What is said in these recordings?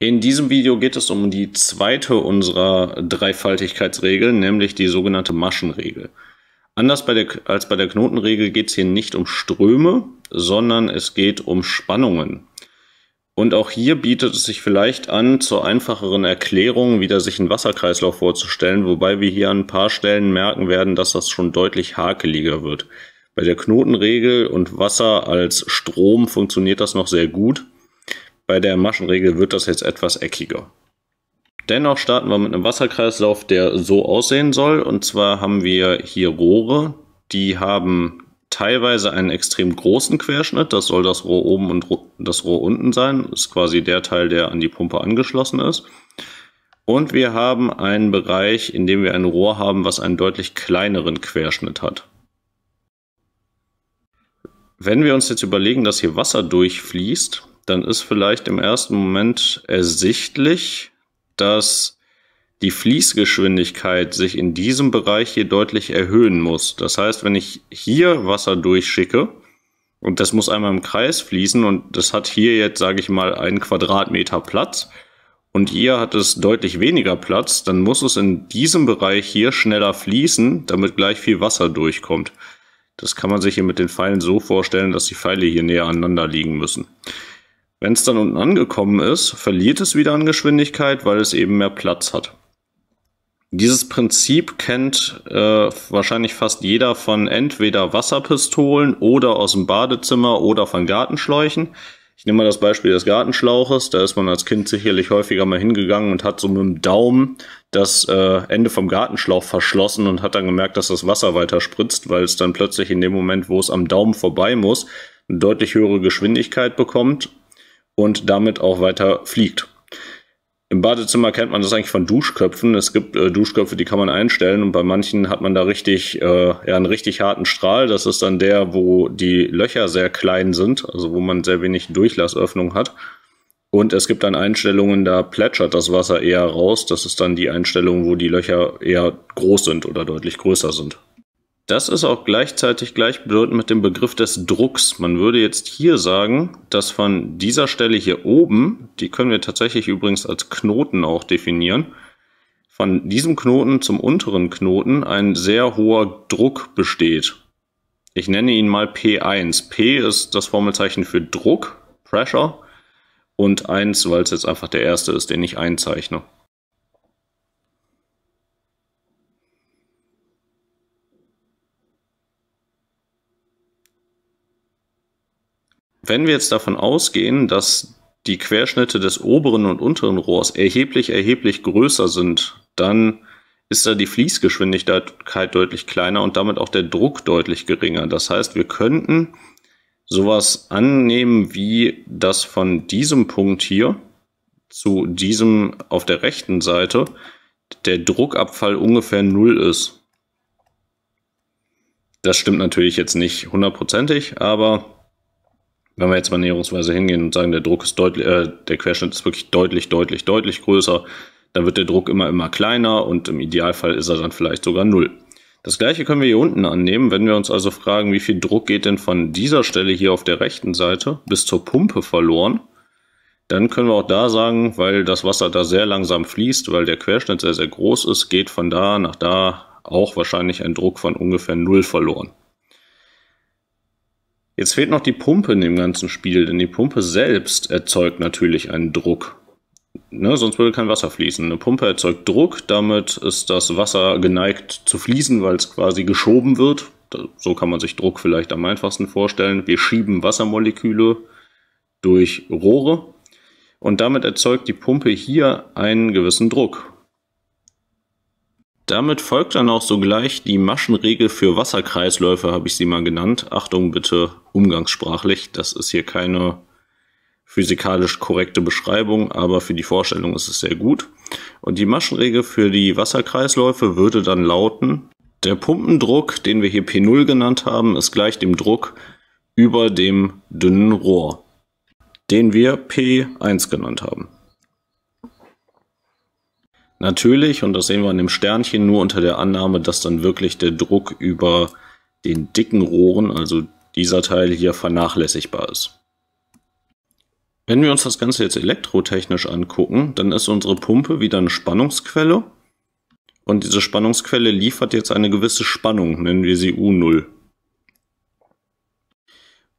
In diesem Video geht es um die zweite unserer Dreifaltigkeitsregeln, nämlich die sogenannte Maschenregel. Anders bei der, als bei der Knotenregel geht es hier nicht um Ströme, sondern es geht um Spannungen. Und auch hier bietet es sich vielleicht an, zur einfacheren Erklärung wieder sich einen Wasserkreislauf vorzustellen, wobei wir hier an ein paar Stellen merken werden, dass das schon deutlich hakeliger wird. Bei der Knotenregel und Wasser als Strom funktioniert das noch sehr gut. Bei der Maschenregel wird das jetzt etwas eckiger. Dennoch starten wir mit einem Wasserkreislauf, der so aussehen soll. Und zwar haben wir hier Rohre, die haben teilweise einen extrem großen Querschnitt. Das soll das Rohr oben und das Rohr unten sein. Das ist quasi der Teil, der an die Pumpe angeschlossen ist. Und wir haben einen Bereich, in dem wir ein Rohr haben, was einen deutlich kleineren Querschnitt hat. Wenn wir uns jetzt überlegen, dass hier Wasser durchfließt, dann ist vielleicht im ersten Moment ersichtlich, dass die Fließgeschwindigkeit sich in diesem Bereich hier deutlich erhöhen muss. Das heißt, wenn ich hier Wasser durchschicke, und das muss einmal im Kreis fließen und das hat hier jetzt, sage ich mal, einen Quadratmeter Platz und hier hat es deutlich weniger Platz, dann muss es in diesem Bereich hier schneller fließen, damit gleich viel Wasser durchkommt. Das kann man sich hier mit den Pfeilen so vorstellen, dass die Pfeile hier näher aneinander liegen müssen. Wenn es dann unten angekommen ist, verliert es wieder an Geschwindigkeit, weil es eben mehr Platz hat. Dieses Prinzip kennt äh, wahrscheinlich fast jeder von entweder Wasserpistolen oder aus dem Badezimmer oder von Gartenschläuchen. Ich nehme mal das Beispiel des Gartenschlauches. Da ist man als Kind sicherlich häufiger mal hingegangen und hat so mit dem Daumen das äh, Ende vom Gartenschlauch verschlossen und hat dann gemerkt, dass das Wasser weiter spritzt, weil es dann plötzlich in dem Moment, wo es am Daumen vorbei muss, eine deutlich höhere Geschwindigkeit bekommt und damit auch weiter fliegt. Im Badezimmer kennt man das eigentlich von Duschköpfen. Es gibt äh, Duschköpfe, die kann man einstellen und bei manchen hat man da richtig, äh, ja, einen richtig harten Strahl. Das ist dann der, wo die Löcher sehr klein sind, also wo man sehr wenig Durchlassöffnung hat. Und es gibt dann Einstellungen, da plätschert das Wasser eher raus. Das ist dann die Einstellung, wo die Löcher eher groß sind oder deutlich größer sind. Das ist auch gleichzeitig gleichbedeutend mit dem Begriff des Drucks. Man würde jetzt hier sagen, dass von dieser Stelle hier oben, die können wir tatsächlich übrigens als Knoten auch definieren, von diesem Knoten zum unteren Knoten ein sehr hoher Druck besteht. Ich nenne ihn mal P1. P ist das Formelzeichen für Druck, Pressure, und 1, weil es jetzt einfach der erste ist, den ich einzeichne. Wenn wir jetzt davon ausgehen, dass die Querschnitte des oberen und unteren Rohrs erheblich, erheblich größer sind, dann ist da die Fließgeschwindigkeit deutlich kleiner und damit auch der Druck deutlich geringer. Das heißt, wir könnten sowas annehmen wie das von diesem Punkt hier zu diesem auf der rechten Seite der Druckabfall ungefähr null ist. Das stimmt natürlich jetzt nicht hundertprozentig, aber wenn wir jetzt mal näherungsweise hingehen und sagen, der Druck ist deutlich, äh, der Querschnitt ist wirklich deutlich, deutlich, deutlich größer, dann wird der Druck immer, immer kleiner und im Idealfall ist er dann vielleicht sogar null. Das gleiche können wir hier unten annehmen, wenn wir uns also fragen, wie viel Druck geht denn von dieser Stelle hier auf der rechten Seite bis zur Pumpe verloren, dann können wir auch da sagen, weil das Wasser da sehr langsam fließt, weil der Querschnitt sehr, sehr groß ist, geht von da nach da auch wahrscheinlich ein Druck von ungefähr null verloren. Jetzt fehlt noch die Pumpe in dem ganzen Spiel, denn die Pumpe selbst erzeugt natürlich einen Druck. Ne, sonst würde kein Wasser fließen. Eine Pumpe erzeugt Druck, damit ist das Wasser geneigt zu fließen, weil es quasi geschoben wird. So kann man sich Druck vielleicht am einfachsten vorstellen. Wir schieben Wassermoleküle durch Rohre und damit erzeugt die Pumpe hier einen gewissen Druck. Damit folgt dann auch sogleich die Maschenregel für Wasserkreisläufe, habe ich sie mal genannt. Achtung bitte umgangssprachlich, das ist hier keine physikalisch korrekte Beschreibung, aber für die Vorstellung ist es sehr gut. Und die Maschenregel für die Wasserkreisläufe würde dann lauten, der Pumpendruck, den wir hier P0 genannt haben, ist gleich dem Druck über dem dünnen Rohr, den wir P1 genannt haben natürlich, und das sehen wir an dem Sternchen, nur unter der Annahme, dass dann wirklich der Druck über den dicken Rohren, also dieser Teil hier, vernachlässigbar ist. Wenn wir uns das Ganze jetzt elektrotechnisch angucken, dann ist unsere Pumpe wieder eine Spannungsquelle. Und diese Spannungsquelle liefert jetzt eine gewisse Spannung, nennen wir sie U0.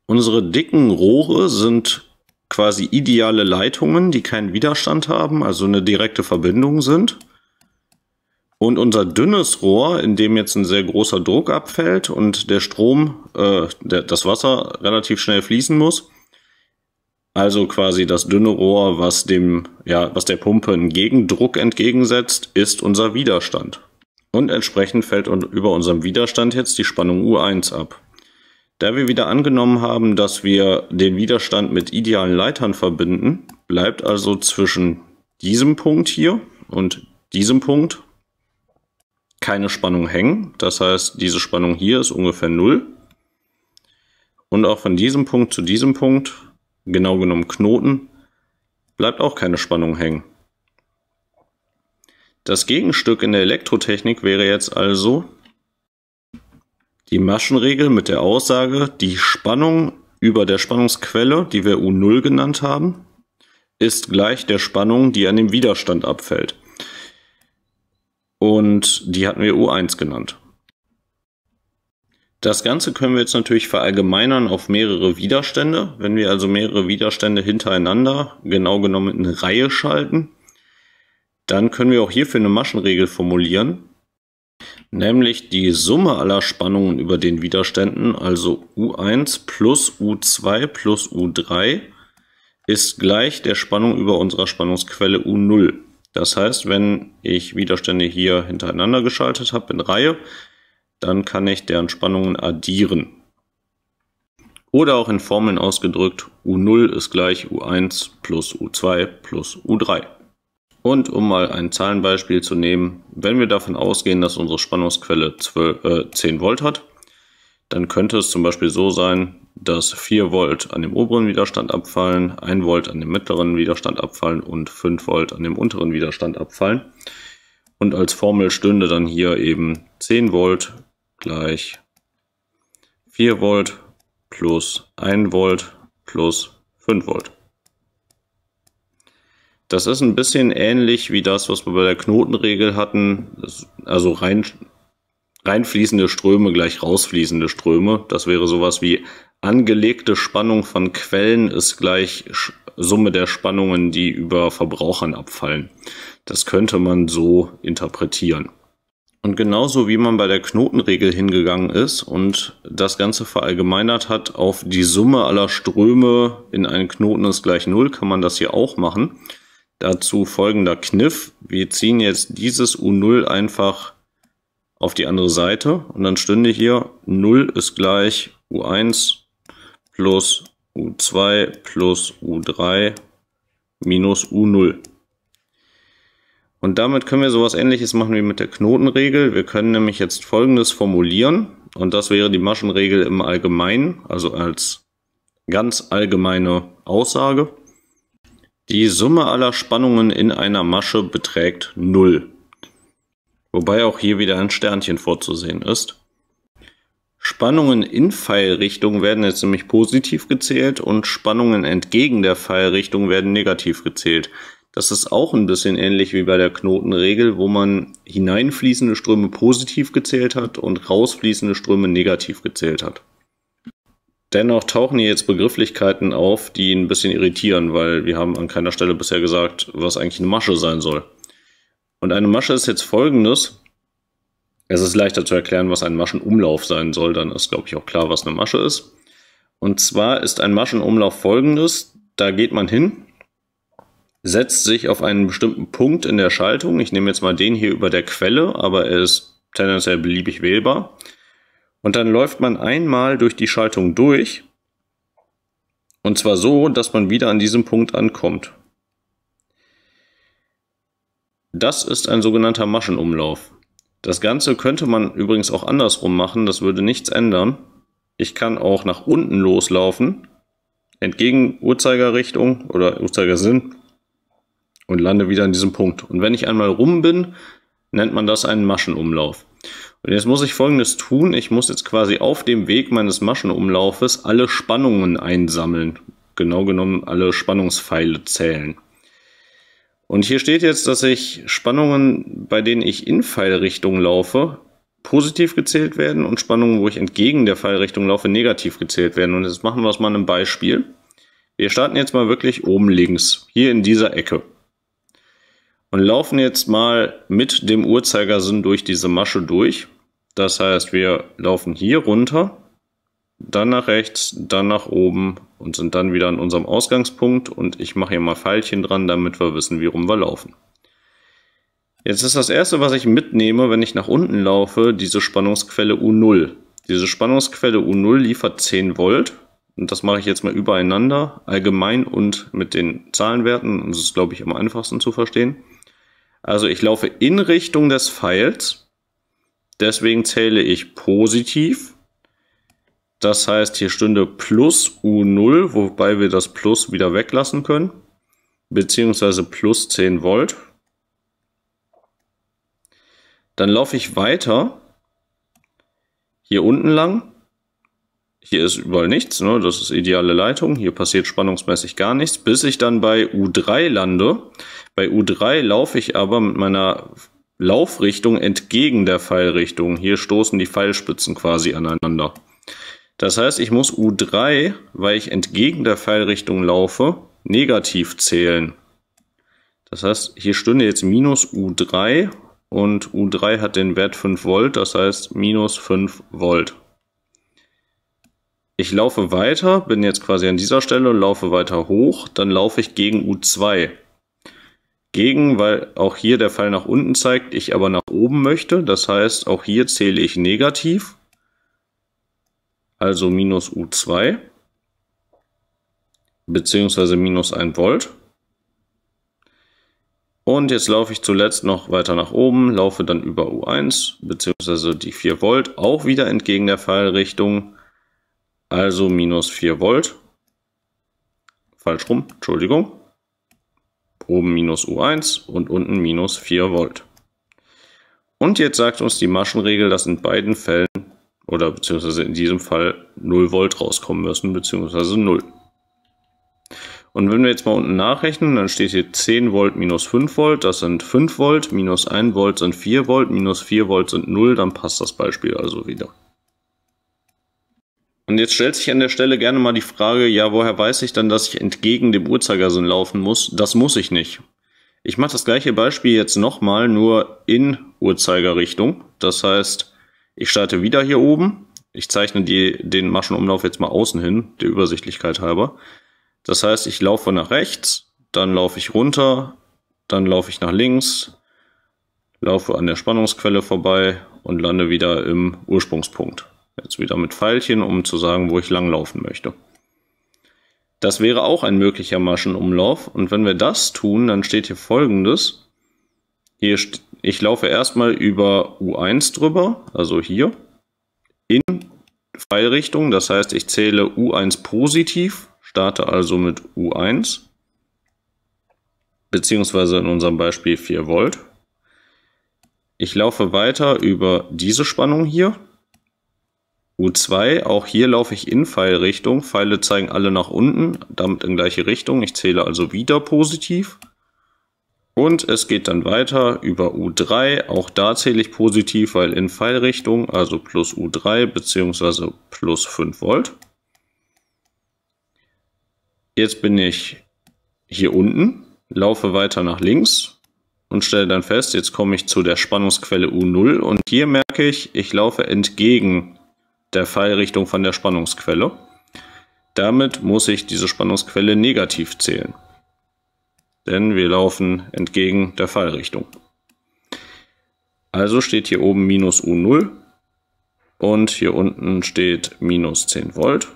Unsere dicken Rohre sind quasi ideale Leitungen, die keinen Widerstand haben, also eine direkte Verbindung sind. Und unser dünnes Rohr, in dem jetzt ein sehr großer Druck abfällt und der Strom, äh, der, das Wasser relativ schnell fließen muss. Also quasi das dünne Rohr, was dem, ja, was der Pumpe einen Gegendruck entgegensetzt, ist unser Widerstand. Und entsprechend fällt über unserem Widerstand jetzt die Spannung U1 ab. Da wir wieder angenommen haben, dass wir den Widerstand mit idealen Leitern verbinden, bleibt also zwischen diesem Punkt hier und diesem Punkt keine Spannung hängen. Das heißt, diese Spannung hier ist ungefähr 0. Und auch von diesem Punkt zu diesem Punkt, genau genommen Knoten, bleibt auch keine Spannung hängen. Das Gegenstück in der Elektrotechnik wäre jetzt also, die Maschenregel mit der Aussage, die Spannung über der Spannungsquelle, die wir U0 genannt haben, ist gleich der Spannung, die an dem Widerstand abfällt. Und die hatten wir U1 genannt. Das Ganze können wir jetzt natürlich verallgemeinern auf mehrere Widerstände. Wenn wir also mehrere Widerstände hintereinander, genau genommen in Reihe schalten, dann können wir auch hierfür eine Maschenregel formulieren. Nämlich die Summe aller Spannungen über den Widerständen, also U1 plus U2 plus U3, ist gleich der Spannung über unserer Spannungsquelle U0. Das heißt, wenn ich Widerstände hier hintereinander geschaltet habe in Reihe, dann kann ich deren Spannungen addieren. Oder auch in Formeln ausgedrückt, U0 ist gleich U1 plus U2 plus U3. Und um mal ein Zahlenbeispiel zu nehmen, wenn wir davon ausgehen, dass unsere Spannungsquelle 12, äh, 10 Volt hat, dann könnte es zum Beispiel so sein, dass 4 Volt an dem oberen Widerstand abfallen, 1 Volt an dem mittleren Widerstand abfallen und 5 Volt an dem unteren Widerstand abfallen. Und als Formel stünde dann hier eben 10 Volt gleich 4 Volt plus 1 Volt plus 5 Volt. Das ist ein bisschen ähnlich wie das, was wir bei der Knotenregel hatten. Also rein, reinfließende Ströme gleich rausfließende Ströme. Das wäre sowas wie angelegte Spannung von Quellen ist gleich Summe der Spannungen, die über Verbrauchern abfallen. Das könnte man so interpretieren. Und genauso wie man bei der Knotenregel hingegangen ist und das Ganze verallgemeinert hat auf die Summe aller Ströme in einen Knoten ist gleich Null, kann man das hier auch machen. Dazu folgender Kniff. Wir ziehen jetzt dieses U0 einfach auf die andere Seite und dann stünde hier 0 ist gleich U1 plus U2 plus U3 minus U0. Und damit können wir sowas ähnliches machen wie mit der Knotenregel. Wir können nämlich jetzt folgendes formulieren und das wäre die Maschenregel im Allgemeinen, also als ganz allgemeine Aussage. Die Summe aller Spannungen in einer Masche beträgt 0. Wobei auch hier wieder ein Sternchen vorzusehen ist. Spannungen in Pfeilrichtung werden jetzt nämlich positiv gezählt und Spannungen entgegen der Pfeilrichtung werden negativ gezählt. Das ist auch ein bisschen ähnlich wie bei der Knotenregel, wo man hineinfließende Ströme positiv gezählt hat und rausfließende Ströme negativ gezählt hat. Dennoch tauchen hier jetzt Begrifflichkeiten auf, die ein bisschen irritieren, weil wir haben an keiner Stelle bisher gesagt, was eigentlich eine Masche sein soll. Und eine Masche ist jetzt folgendes. Es ist leichter zu erklären, was ein Maschenumlauf sein soll, dann ist, glaube ich, auch klar, was eine Masche ist. Und zwar ist ein Maschenumlauf folgendes. Da geht man hin, setzt sich auf einen bestimmten Punkt in der Schaltung. Ich nehme jetzt mal den hier über der Quelle, aber er ist tendenziell beliebig wählbar und dann läuft man einmal durch die Schaltung durch. Und zwar so, dass man wieder an diesem Punkt ankommt. Das ist ein sogenannter Maschenumlauf. Das Ganze könnte man übrigens auch andersrum machen, das würde nichts ändern. Ich kann auch nach unten loslaufen, entgegen Uhrzeigerrichtung oder Uhrzeigersinn und lande wieder an diesem Punkt. Und wenn ich einmal rum bin, nennt man das einen Maschenumlauf. Und jetzt muss ich folgendes tun. Ich muss jetzt quasi auf dem Weg meines Maschenumlaufes alle Spannungen einsammeln. Genau genommen alle Spannungspfeile zählen. Und hier steht jetzt, dass ich Spannungen, bei denen ich in Pfeilrichtung laufe, positiv gezählt werden und Spannungen, wo ich entgegen der Pfeilrichtung laufe, negativ gezählt werden. Und jetzt machen wir es mal einem Beispiel. Wir starten jetzt mal wirklich oben links, hier in dieser Ecke und laufen jetzt mal mit dem Uhrzeigersinn durch diese Masche durch. Das heißt, wir laufen hier runter, dann nach rechts, dann nach oben und sind dann wieder an unserem Ausgangspunkt und ich mache hier mal Pfeilchen dran, damit wir wissen, wie rum wir laufen. Jetzt ist das erste, was ich mitnehme, wenn ich nach unten laufe, diese Spannungsquelle U0. Diese Spannungsquelle U0 liefert 10 Volt und das mache ich jetzt mal übereinander, allgemein und mit den Zahlenwerten. Das ist, glaube ich, am einfachsten zu verstehen. Also ich laufe in Richtung des Pfeils. Deswegen zähle ich positiv. Das heißt, hier stünde plus U0, wobei wir das Plus wieder weglassen können. Beziehungsweise plus 10 Volt. Dann laufe ich weiter. Hier unten lang. Hier ist überall nichts, ne? das ist ideale Leitung. Hier passiert spannungsmäßig gar nichts, bis ich dann bei U3 lande. Bei U3 laufe ich aber mit meiner Laufrichtung entgegen der Pfeilrichtung. Hier stoßen die Pfeilspitzen quasi aneinander. Das heißt, ich muss U3, weil ich entgegen der Pfeilrichtung laufe, negativ zählen. Das heißt, hier stünde jetzt minus U3 und U3 hat den Wert 5 Volt, das heißt minus 5 Volt. Ich laufe weiter, bin jetzt quasi an dieser Stelle, laufe weiter hoch, dann laufe ich gegen U2 gegen, weil auch hier der Fall nach unten zeigt, ich aber nach oben möchte. Das heißt, auch hier zähle ich negativ, also minus U2, beziehungsweise minus 1 Volt. Und jetzt laufe ich zuletzt noch weiter nach oben, laufe dann über U1, beziehungsweise die 4 Volt, auch wieder entgegen der Fallrichtung, also minus 4 Volt. Falsch rum, Entschuldigung oben minus U1 und unten minus 4 Volt. Und jetzt sagt uns die Maschenregel, dass in beiden Fällen oder beziehungsweise in diesem Fall 0 Volt rauskommen müssen, beziehungsweise 0. Und wenn wir jetzt mal unten nachrechnen, dann steht hier 10 Volt minus 5 Volt, das sind 5 Volt, minus 1 Volt sind 4 Volt, minus 4 Volt sind 0, dann passt das Beispiel also wieder. Und jetzt stellt sich an der Stelle gerne mal die Frage, ja, woher weiß ich dann, dass ich entgegen dem Uhrzeigersinn laufen muss? Das muss ich nicht. Ich mache das gleiche Beispiel jetzt nochmal, nur in Uhrzeigerrichtung. Das heißt, ich starte wieder hier oben. Ich zeichne die, den Maschenumlauf jetzt mal außen hin, der Übersichtlichkeit halber. Das heißt, ich laufe nach rechts, dann laufe ich runter, dann laufe ich nach links, laufe an der Spannungsquelle vorbei und lande wieder im Ursprungspunkt. Jetzt wieder mit Pfeilchen, um zu sagen, wo ich langlaufen möchte. Das wäre auch ein möglicher Maschenumlauf. Und wenn wir das tun, dann steht hier folgendes. Hier ich laufe erstmal über U1 drüber, also hier, in Pfeilrichtung. Das heißt, ich zähle U1 positiv, starte also mit U1, beziehungsweise in unserem Beispiel 4 Volt. Ich laufe weiter über diese Spannung hier, U2, auch hier laufe ich in Pfeilrichtung. Pfeile zeigen alle nach unten, damit in gleiche Richtung. Ich zähle also wieder positiv. Und es geht dann weiter über U3. Auch da zähle ich positiv, weil in Pfeilrichtung, also plus U3 bzw. plus 5 Volt. Jetzt bin ich hier unten, laufe weiter nach links und stelle dann fest, jetzt komme ich zu der Spannungsquelle U0 und hier merke ich, ich laufe entgegen der Pfeilrichtung von der Spannungsquelle. Damit muss ich diese Spannungsquelle negativ zählen. Denn wir laufen entgegen der Pfeilrichtung. Also steht hier oben minus U0 und hier unten steht minus 10 Volt.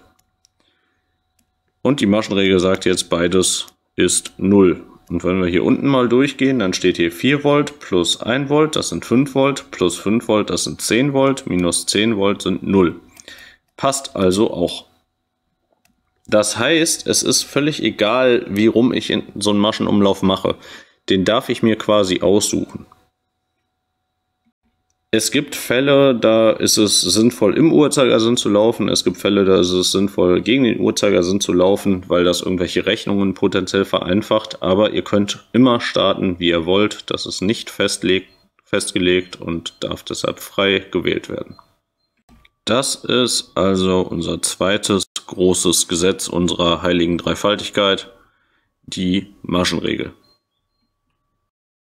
Und die Maschenregel sagt jetzt, beides ist 0. Und wenn wir hier unten mal durchgehen, dann steht hier 4 Volt plus 1 Volt, das sind 5 Volt, plus 5 Volt, das sind 10 Volt, minus 10 Volt sind 0. Passt also auch. Das heißt, es ist völlig egal, wie rum ich so einen Maschenumlauf mache. Den darf ich mir quasi aussuchen es gibt Fälle, da ist es sinnvoll, im Uhrzeigersinn zu laufen. Es gibt Fälle, da ist es sinnvoll, gegen den Uhrzeigersinn zu laufen, weil das irgendwelche Rechnungen potenziell vereinfacht. Aber ihr könnt immer starten, wie ihr wollt. Das ist nicht festgelegt und darf deshalb frei gewählt werden. Das ist also unser zweites großes Gesetz unserer heiligen Dreifaltigkeit, die Maschenregel.